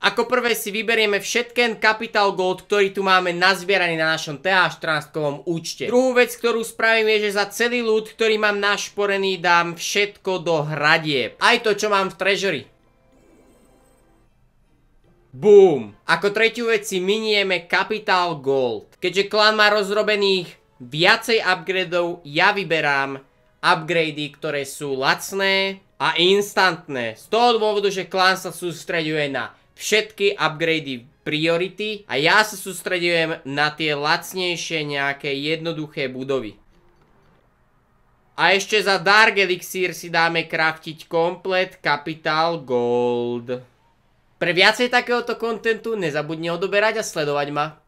Ako prvé si vyberieme všetken Capital Gold, ktorý tu máme nazbieraný na našom TH14 účte. Druhú vec, ktorú spravím je, že za celý loot, ktorý mám našporený, dám všetko do hradieb. Aj to, čo mám v treasury. Búm. Ako tretiu vec si minieme Capital Gold. Keďže klan má rozrobených viacej upgradeov, ja vyberám upgrady, ktoré sú lacné a instantné. Z toho dôvodu, že klan sa sústreduje na všetky upgrady priority a ja sa sústredujem na tie lacnejšie nejaké jednoduché budovy. A ešte za Dark Elixir si dáme craftiť komplet Capital Gold. Pre viacej takéhoto kontentu nezabudne odoberať a sledovať ma.